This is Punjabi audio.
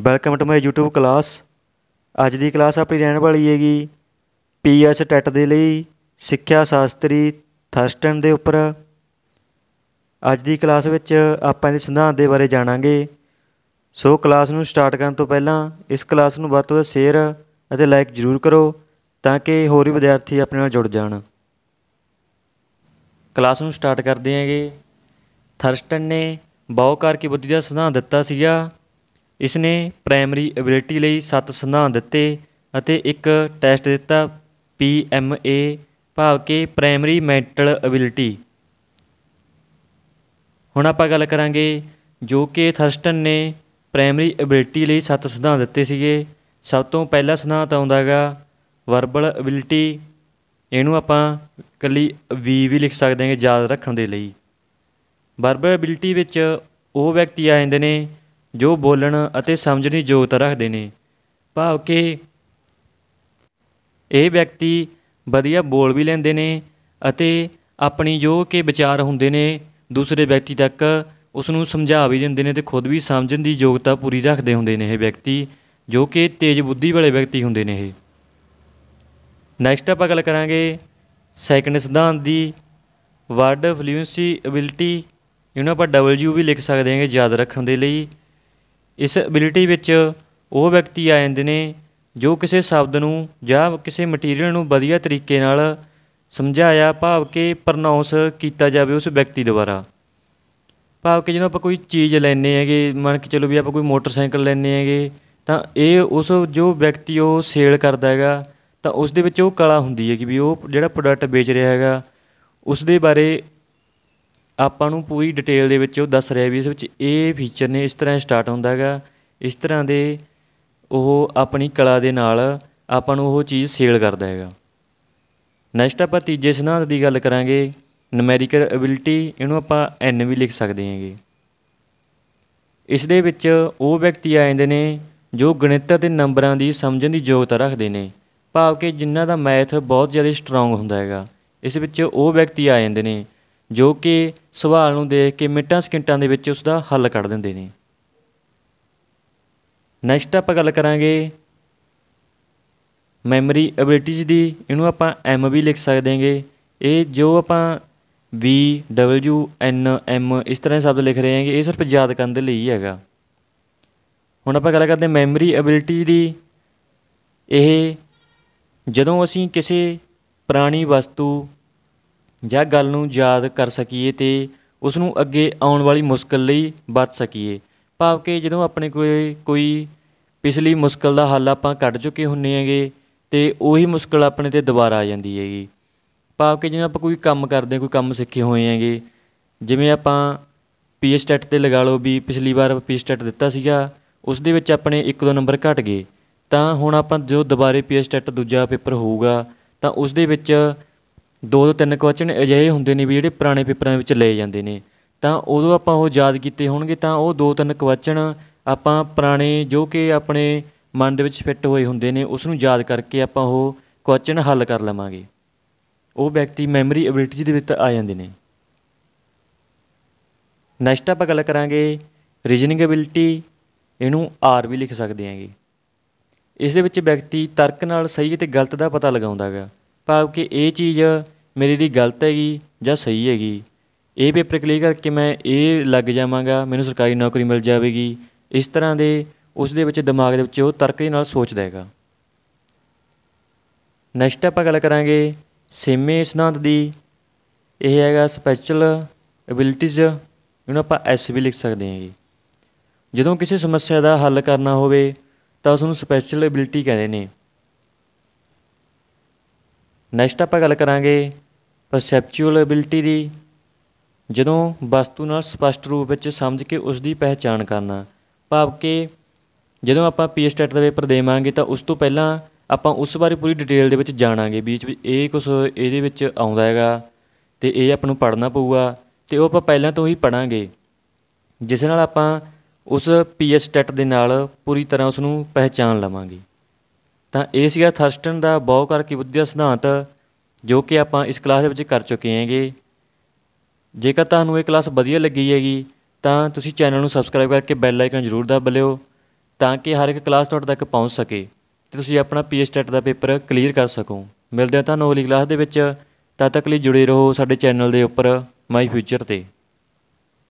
welcome to my YouTube class ਅੱਜ ਦੀ ਕਲਾਸ ਆਪਣੀ ਰਹਿਣ ਵਾਲੀ ਹੈਗੀ ਪੀਐਸ ਟੈਟ ਦੇ ਲਈ ਸਿੱਖਿਆ ਸ਼ਾਸਤਰੀ ਥਰਸਟਨ ਦੇ ਉੱਪਰ ਅੱਜ ਦੀ ਕਲਾਸ ਵਿੱਚ ਆਪਾਂ ਇਹਦੇ ਸਿਧਾਂਤ ਦੇ ਬਾਰੇ ਜਾਣਾਂਗੇ ਸੋ ਕਲਾਸ ਨੂੰ ਸਟਾਰਟ ਕਰਨ ਤੋਂ ਪਹਿਲਾਂ ਇਸ ਕਲਾਸ ਨੂੰ ਵੱਧ ਤੋਂ ਵੱਧ ਸ਼ੇਅਰ ਅਤੇ ਲਾਈਕ ਜ਼ਰੂਰ ਕਰੋ ਤਾਂ ਕਿ ਹੋਰ ਵੀ ਵਿਦਿਆਰਥੀ ਆਪਣੇ ਨਾਲ ਜੁੜ ਜਾਣ ਕਲਾਸ ਨੂੰ ਸਟਾਰਟ ਕਰਦੇ ਹਾਂਗੇ ਥਰਸਟਨ ਨੇ ਬਹੁਕਾਰ ਕੀ ਬੁੱਧੀ ਦਾ ਸਿਧਾਂਤ ਦਿੱਤਾ ਸੀਗਾ ਇਸ ਨੇ ਪ੍ਰਾਇਮਰੀ ਐਬਿਲਿਟੀ ਲਈ 7 ਸਿਧਾਂਤ ਦਿੱਤੇ ਅਤੇ ਇੱਕ ਟੈਸਟ ਦਿੱਤਾ ਪੀ ਐਮ ਏ ਭਾਵ ਕਿ ਪ੍ਰਾਇਮਰੀ ਮੈਂਟਲ ਐਬਿਲਿਟੀ ਹੁਣ ਆਪਾਂ ਗੱਲ ਕਰਾਂਗੇ ਜੋ ਕਿ ਥਰਸਟਨ ਨੇ ਪ੍ਰਾਇਮਰੀ ਐਬਿਲਿਟੀ ਲਈ 7 ਸਿਧਾਂਤ ਦਿੱਤੇ ਸੀਗੇ ਸਭ ਤੋਂ ਪਹਿਲਾ ਸਿਧਾਂਤ ਆਉਂਦਾਗਾ ਵਰਬਲ ਐਬਿਲਿਟੀ ਇਹਨੂੰ ਆਪਾਂ ਕੱਲੀ ਵੀ ਵੀ ਲਿਖ ਸਕਦੇ ਹਾਂ ਯਾਦ ਰੱਖਣ ਦੇ ਲਈ ਵਰਬਲ ਐਬਿਲਿਟੀ ਵਿੱਚ ਉਹ ਵਿਅਕਤੀ ਆ ਜਾਂਦੇ ਨੇ ਜੋ ਬੋਲਣ ਅਤੇ ਸਮਝਣ ਦੀ ਯੋਗਤਾ ਰੱਖਦੇ ਨੇ ਭਾਵ ਕਿ ਇਹ ਵਿਅਕਤੀ ਵਧੀਆ ਬੋਲ ਵੀ ਲੈਂਦੇ ਨੇ ਅਤੇ ਆਪਣੀ ਜੋ ਕਿ ਵਿਚਾਰ ਹੁੰਦੇ ਨੇ ਦੂਸਰੇ ਵਿਅਕਤੀ ਤੱਕ ਉਸ ਨੂੰ ਸਮਝਾ ਵੀ ਦਿੰਦੇ ਨੇ ਤੇ ਖੁਦ ਵੀ ਸਮਝਣ ਦੀ ਯੋਗਤਾ ਪੂਰੀ ਰੱਖਦੇ ਹੁੰਦੇ ਨੇ ਇਹ ਵਿਅਕਤੀ ਜੋ ਕਿ ਤੇਜ਼ ਬੁੱਧੀ ਵਾਲੇ ਵਿਅਕਤੀ ਹੁੰਦੇ ਨੇ ਇਹ ਨੈਕਸਟ ਆਪਾਂ ਗੱਲ ਕਰਾਂਗੇ ਸੈਕੰਡ ਸਿਧਾਂਤ ਦੀ ਵਰਡ ਫਲੂਐਂਸੀ ਅਬਿਲਟੀ ਇਹਨੂੰ ਆਪਾਂ ਡਬਲਯੂ ਵੀ ਲਿਖ ਸਕਦੇ ਹਾਂਗੇ ਯਾਦ ਰੱਖਣ ਦੇ ਲਈ ਇਸ ਅਬਿਲਿਟੀ ਵਿੱਚ ਉਹ ਵਿਅਕਤੀ ਆ ਜਾਂਦੇ ਨੇ ਜੋ ਕਿਸੇ ਸ਼ਬਦ ਨੂੰ ਜਾਂ ਕਿਸੇ ਮਟੀਰੀਅਲ ਨੂੰ ਵਧੀਆ ਤਰੀਕੇ ਨਾਲ ਸਮਝਾਇਆ ਭਾਵ ਕਿ ਪ੍ਰਨਾਉਂਸ ਕੀਤਾ ਜਾਵੇ ਉਸ ਵਿਅਕਤੀ ਦੁਆਰਾ ਭਾਵ ਕਿ ਜਦੋਂ ਆਪਾਂ ਕੋਈ ਚੀਜ਼ ਲੈਨੇ ਹੈਗੇ ਮੰਨ ਕੇ ਚਲੋ ਵੀ ਆਪਾਂ ਕੋਈ ਮੋਟਰਸਾਈਕਲ ਲੈਨੇ ਹੈਗੇ ਤਾਂ ਇਹ ਉਸ ਜੋ ਵਿਅਕਤੀ ਉਹ ਸੇਲ ਕਰਦਾ ਹੈਗਾ ਤਾਂ ਉਸ ਦੇ ਵਿੱਚ ਉਹ ਕਲਾ ਹੁੰਦੀ ਹੈ ਕਿ ਵੀ ਉਹ ਜਿਹੜਾ ਪ੍ਰੋਡਕਟ ਵੇਚ ਰਿਹਾ ਹੈਗਾ ਉਸ ਦੇ ਬਾਰੇ ਆਪਾਂ ਨੂੰ ਪੂਰੀ ਡਿਟੇਲ ਦੇ ਵਿੱਚ ਉਹ ਦੱਸ ਰਿਹਾ ਵੀ ਇਸ ਵਿੱਚ ਇਹ ਫੀਚਰ ਨੇ ਇਸ ਤਰ੍ਹਾਂ ਸਟਾਰਟ ਹੁੰਦਾ ਹੈਗਾ ਇਸ ਤਰ੍ਹਾਂ ਦੇ ਉਹ ਆਪਣੀ ਕਲਾ ਦੇ ਨਾਲ ਆਪਾਂ ਨੂੰ ਉਹ ਚੀਜ਼ ਸੇਲ ਕਰਦਾ ਹੈਗਾ ਨੈਕਸਟ ਆਪਾਂ ਤੀਜੇ ਸਿਧਾਂਤ ਦੀ ਗੱਲ ਕਰਾਂਗੇ ਨਮੈਰੀਕਲ ਅਬਿਲਟੀ ਇਹਨੂੰ ਆਪਾਂ ਐਨ ਵੀ ਲਿਖ ਸਕਦੇ ਹਾਂਗੇ ਇਸ ਦੇ ਵਿੱਚ ਉਹ ਵਿਅਕਤੀ ਆ ਜਾਂਦੇ ਨੇ ਜੋ ਗਣਿਤ ਅਤੇ ਨੰਬਰਾਂ ਦੀ ਸਮਝਣ ਦੀ ਯੋਗਤਾ ਰੱਖਦੇ ਨੇ ਭਾਵ ਕਿ ਜਿਨ੍ਹਾਂ ਦਾ ਮੈਥ ਬਹੁਤ ਜ਼ਿਆਦਾ ਸਟਰੋਂਗ ਹੁੰਦਾ ਹੈਗਾ ਇਸ ਵਿੱਚ ਉਹ ਵਿਅਕਤੀ ਆ ਜਾਂਦੇ ਨੇ ਜੋ ਕਿ ਸਵਾਲ ਨੂੰ ਦੇਖ ਕੇ ਮਿੰਟਾਂ ਸਕਿੰਟਾਂ ਦੇ ਵਿੱਚ ਉਸ ਦਾ ਹੱਲ ਕੱਢ ਦਿੰਦੇ ਨੇ ਨੈਕਸਟ ਆਪਾਂ ਗੱਲ ਕਰਾਂਗੇ ਮੈਮਰੀ ਐਬਿਲਿਟੀਜ਼ ਦੀ ਇਹਨੂੰ ਆਪਾਂ ਐਮ ਵੀ ਲਿਖ ਸਕਦੇ ਹਾਂਗੇ ਇਹ ਜੋ ਆਪਾਂ ਵੀ ਡਬਲਯੂ ਐਨ ਐਮ ਇਸ ਤਰ੍ਹਾਂ ਦੇ ਸ਼ਬਦ ਲਿਖ ਰਹੇ ਹਾਂਗੇ ਇਹ ਸਿਰਫ ਯਾਦ ਕਰਨ ਦੇ ਲਈ ਹੈਗਾ ਹੁਣ ਆਪਾਂ ਗੱਲ ਕਰਦੇ ਮੈਮਰੀ ਐਬਿਲਿਟੀ ਦੀ ਇਹ ਜਦੋਂ ਅਸੀਂ ਕਿਸੇ ਪੁਰਾਣੀ ਵਸਤੂ ਜਾਂ ਗੱਲ ਨੂੰ ਯਾਦ ਕਰ ਸਕੀਏ ਤੇ ਉਸ ਨੂੰ ਅੱਗੇ ਆਉਣ ਵਾਲੀ ਮੁਸ਼ਕਲ ਲਈ ਬਚ ਸਕੀਏ ਭਾਵ ਕਿ ਜਦੋਂ ਆਪਣੇ ਕੋਈ ਕੋਈ ਪਿਛਲੀ ਮੁਸ਼ਕਲ ਦਾ ਹੱਲ ਆਪਾਂ ਕੱਢ ਚੁੱਕੇ ਹੁੰਨੇ ਹੈਗੇ ਤੇ ਉਹੀ ਮੁਸ਼ਕਲ ਆਪਣੇ ਤੇ ਦੁਬਾਰਾ ਆ ਜਾਂਦੀ ਹੈਗੀ ਭਾਵ ਕਿ ਜਿਵੇਂ ਆਪਾਂ ਕੋਈ ਕੰਮ ਕਰਦੇ ਕੋਈ ਕੰਮ ਸਿੱਖੇ ਹੋਏ ਹੈਗੇ ਜਿਵੇਂ ਆਪਾਂ ਪੀਐਚ ਸਟੈਟ ਤੇ ਲਗਾ ਲਓ ਵੀ ਪਿਛਲੀ ਵਾਰ ਪੀਐਚ ਸਟੈਟ ਦਿੱਤਾ ਸੀਗਾ ਉਸ ਦੇ ਵਿੱਚ ਆਪਣੇ ਇੱਕ ਦੋ ਨੰਬਰ ਘਟ ਗਏ ਤਾਂ ਹੁਣ ਆਪਾਂ ਜੋ ਦੁਬਾਰੇ ਪੀਐਚ ਸਟੈਟ ਦੂਜਾ ਪੇਪਰ ਹੋਊਗਾ ਤਾਂ ਉਸ ਦੇ ਵਿੱਚ ਦੋ ਤੋਂ ਤਿੰਨ ਕੁਐਸਚਨ ਅਜਿਹੇ ਹੁੰਦੇ ਨੇ ਵੀ ਜਿਹੜੇ ਪੁਰਾਣੇ ਪੇਪਰਾਂ ਵਿੱਚ ਲਏ ਜਾਂਦੇ ਨੇ ਤਾਂ ਉਦੋਂ ਆਪਾਂ ਉਹ ਯਾਦ ਕੀਤੇ ਹੋਣਗੇ ਤਾਂ ਉਹ ਦੋ ਤਿੰਨ ਕੁਐਸਚਨ ਆਪਾਂ ਪੁਰਾਣੇ ਜੋ ਕਿ ਆਪਣੇ ਮਨ ਦੇ ਵਿੱਚ ਫਿੱਟ ਹੋਏ ਹੁੰਦੇ ਨੇ ਉਸ ਨੂੰ ਯਾਦ ਕਰਕੇ ਆਪਾਂ ਉਹ ਕੁਐਸਚਨ ਹੱਲ ਕਰ ਲਵਾਂਗੇ ਉਹ ਵਿਅਕਤੀ ਮੈਮਰੀ ਅਬਿਲਿਟੀ ਦੇ ਵਿੱਚ ਆ ਜਾਂਦੇ ਨੇ ਨੈਕਸਟ ਆਪਾਂ ਗੱਲ ਕਰਾਂਗੇ ਰੀਜਨਿੰਗ ਅਬਿਲਿਟੀ ਇਹਨੂੰ ਆਰ ਵੀ ਲਿਖ ਸਕਦੇ ਆਂਗੇ ਇਸ ਦੇ ਵਿੱਚ ਵਿਅਕਤੀ ਤਰਕ ਨਾਲ ਸਹੀ ਅਤੇ ਗਲਤ ਦਾ ਪਤਾ ਲਗਾਉਂਦਾ ਹੈਗਾ ਭਾਵ ਕਿ ਇਹ ਚੀਜ਼ ਮੇਰੇ ਲਈ ਗਲਤ ਹੈਗੀ ਜਾਂ ਸਹੀ ਹੈਗੀ ਇਹ ਪੇਪਰ ਕਲੀਅਰ ਕਰਕੇ ਮੈਂ ਇਹ ਲੱਗ ਜਾਵਾਂਗਾ ਮੈਨੂੰ ਸਰਕਾਰੀ ਨੌਕਰੀ ਮਿਲ ਜਾਵੇਗੀ ਇਸ ਤਰ੍ਹਾਂ ਦੇ ਉਸ ਦੇ ਵਿੱਚ ਦਿਮਾਗ ਦੇ ਵਿੱਚ ਉਹ ਤਰਕ ਦੇ ਨਾਲ ਸੋਚਦਾ ਹੈਗਾ ਨੈਕਸਟ ਆਪਾਂ ਗੱਲ ਕਰਾਂਗੇ ਸੇਮੇ ਸਿਧਾਂਤ ਦੀ ਇਹ ਹੈਗਾ ਸਪੈਸ਼ਲ ਐਬਿਲਿਟੀਜ਼ ਇਹਨੂੰ ਆਪਾਂ ਐਸ ਵੀ ਲਿਖ ਸਕਦੇ ਹਾਂ ਜੀ ਜਦੋਂ ਕਿਸੇ ਸਮੱਸਿਆ ਦਾ ਹੱਲ ਕਰਨਾ ਹੋਵੇ ਤਾਂ ਉਸ ਨੂੰ ਸਪੈਸ਼ਲ ਐਬਿਲਿਟੀ ਕਹਿੰਦੇ ਨੇ ਨੈਕਸਟ ਆਪਾਂ ਗੱਲ ਕਰਾਂਗੇ ਪਰਸੈਪਚੁਅਲ ਐਬਿਲਿਟੀ ਦੀ ਜਦੋਂ ਵਸਤੂ ਨਾਲ ਸਪਸ਼ਟ ਰੂਪ ਵਿੱਚ ਸਮਝ ਕੇ ਉਸ ਦੀ ਪਹਿਚਾਣ ਕਰਨਾ ਭਾਵ ਕਿ ਜਦੋਂ ਆਪਾਂ ਪੀ ਸਟੈਟ ਦਾ ਪੇਪਰ ਦੇਵਾਂਗੇ ਤਾਂ ਉਸ ਤੋਂ ਪਹਿਲਾਂ ਆਪਾਂ ਉਸ ਬਾਰੇ ਪੂਰੀ ਡਿਟੇਲ ਦੇ ਵਿੱਚ ਜਾਣਾਂਗੇ ਵਿੱਚ ਇਹ ਕੁਝ ਇਹਦੇ ਵਿੱਚ ਆਉਂਦਾ ਹੈਗਾ ਤੇ ਇਹ ਆਪਾਂ ਨੂੰ ਪੜ੍ਹਨਾ ਪਊਗਾ ਤੇ ਉਹ ਆਪਾਂ ਪਹਿਲਾਂ ਤੋਂ ਹੀ ਪੜਾਂਗੇ ਜਿਸ ਨਾਲ ਆਪਾਂ ਉਸ ਪੀ ਦੇ ਨਾਲ ਪੂਰੀ ਤਰ੍ਹਾਂ ਉਸ ਨੂੰ ਪਹਿਚਾਣ ਲਵਾਂਗੇ ਤਾਂ ਇਹ ਸੀਗਾ ਥਰਸਟਨ ਦਾ ਬਹੁ ਕਰਕੇ ਬੁੱਧੀਆ ਸਿਧਾਂਤ ਜੋ ਕਿ ਆਪਾਂ ਇਸ ਕਲਾਸ ਦੇ ਵਿੱਚ ਕਰ ਚੁੱਕੇ ਹਾਂਗੇ ਜੇਕਰ ਤੁਹਾਨੂੰ ਇਹ ਕਲਾਸ ਵਧੀਆ ਲੱਗੀ ਹੈਗੀ ਤਾਂ ਤੁਸੀਂ ਚੈਨਲ ਨੂੰ ਸਬਸਕ੍ਰਾਈਬ ਕਰਕੇ ਬੈਲ ਆਈਕਨ ਜ਼ਰੂਰ ਦਬਾ ਲਿਓ ਤਾਂ ਕਿ ਹਰ ਇੱਕ ਕਲਾਸ ਤੁਹਾਡੇ ਤੱਕ ਪਹੁੰਚ ਸਕੇ ਤੇ ਤੁਸੀਂ ਆਪਣਾ ਪੀਐਸਟੈਟ ਟੈਟ ਦਾ ਪੇਪਰ ਕਲੀਅਰ ਕਰ ਸਕੋ ਮਿਲਦੇ ਹਾਂ ਤੁਹਾਨੂੰ ਅਗਲੀ ਕਲਾਸ ਦੇ ਵਿੱਚ ਤਦ ਤੱਕ ਲਈ ਜੁੜੇ ਰਹੋ ਸਾਡੇ ਚੈਨਲ ਦੇ ਉੱਪਰ ਮਾਈ ਫਿਊਚਰ ਤੇ